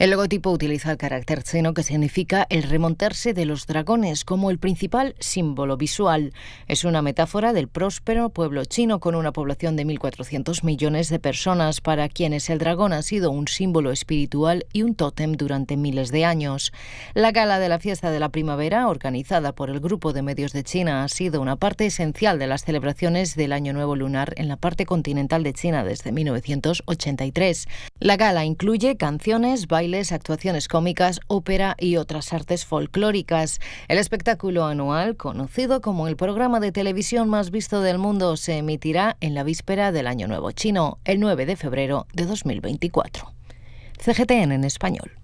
El logotipo utiliza el carácter chino que significa el remontarse de los dragones como el principal símbolo visual. Es una metáfora del próspero pueblo chino con una población de 1.400 millones de personas para quienes el dragón ha sido un símbolo espiritual y un tótem durante miles de años. La gala de la fiesta de la primavera, organizada por el Grupo de Medios de China, ha sido una parte esencial de las celebraciones del Año Nuevo Lunar en la parte continental de China desde 1983. La gala incluye canciones, bailes, actuaciones cómicas, ópera y otras artes folclóricas. El espectáculo anual, conocido como el programa de televisión más visto del mundo, se emitirá en la víspera del Año Nuevo Chino, el 9 de febrero de 2024. CGTN en español.